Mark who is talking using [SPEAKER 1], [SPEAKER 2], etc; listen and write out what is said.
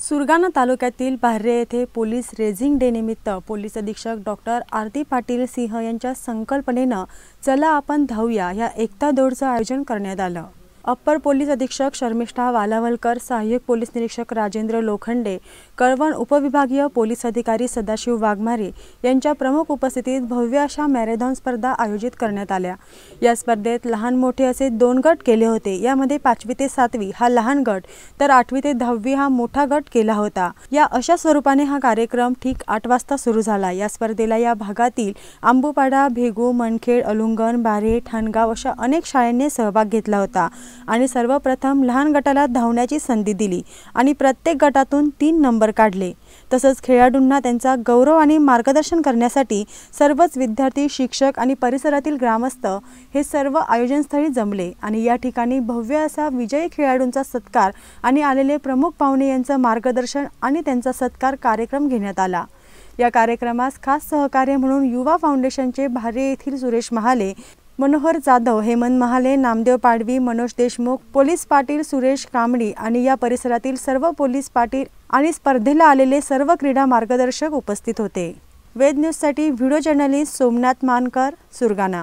[SPEAKER 1] सुरगाणा तालुक्यातील भार्रे येथे police raising डेनिमित्त पोलीस अधीक्षक डॉक्टर आरती पाटील सिंह यांच्या संकल्पनेनं चला आपण धावूया या एकता दौडचं आयोजन करण्यात आलं अप्पर पोलीस अधीक्षक शर्मिष्ठा वालावलकर सहाय्यक पोलीस निरीक्षक राजेंद्र लोखंडे कळवण उपविभागीय पोलीस अधिकारी सदाशिव वाघमारे यांच्या प्रमुख उपस्थितीत भव्य अशा मॅरेथॉन स्पर्धा आयोजित करण्यात आल्या या स्पर्धेत लहान मोठे असे दोन गट केले होते यामध्ये पाचवी ते सातवी हा लहान गट तर आठवी ते दहावी हा मोठा गट केला होता या अशा स्वरूपाने हा कार्यक्रम ठीक आठ वाजता सुरू झाला या स्पर्धेला या भागातील आंबूपाडा भेगू मनखेड अलुंगण बारे ठाणगाव अशा अनेक शाळांनी सहभाग घेतला होता आणि सर्वप्रथम लहान गटाला धावण्याची संधी दिली आणि प्रत्येक गटातून तीन नंबर काढले तसंच खेळाडूंना त्यांचा गौरव आणि मार्गदर्शन करण्यासाठी सर्वच विद्यार्थी शिक्षक आणि परिसरातील ग्रामस्थ हे सर्व आयोजनस्थळी जमले आणि या ठिकाणी भव्य असा विजयी खेळाडूंचा सत्कार आणि आलेले प्रमुख पाहुणे यांचं मार्गदर्शन आणि त्यांचा सत्कार कार्यक्रम घेण्यात आला या कार्यक्रमास खास सहकार्य म्हणून युवा फाउंडेशनचे भारे येथील सुरेश महाले मनोहर जाधव हेमंत महाले नामदेव पाडवी मनोज देशमुख पोलीस पाटील सुरेश कांबडी आणि या परिसरातील सर्व पोलीस पाटील आणि स्पर्धेला आलेले सर्व क्रीडा मार्गदर्शक उपस्थित होते वेद न्यूजसाठी व्हिडिओ जर्नलिस्ट सोमनाथ मानकर सुरगाणा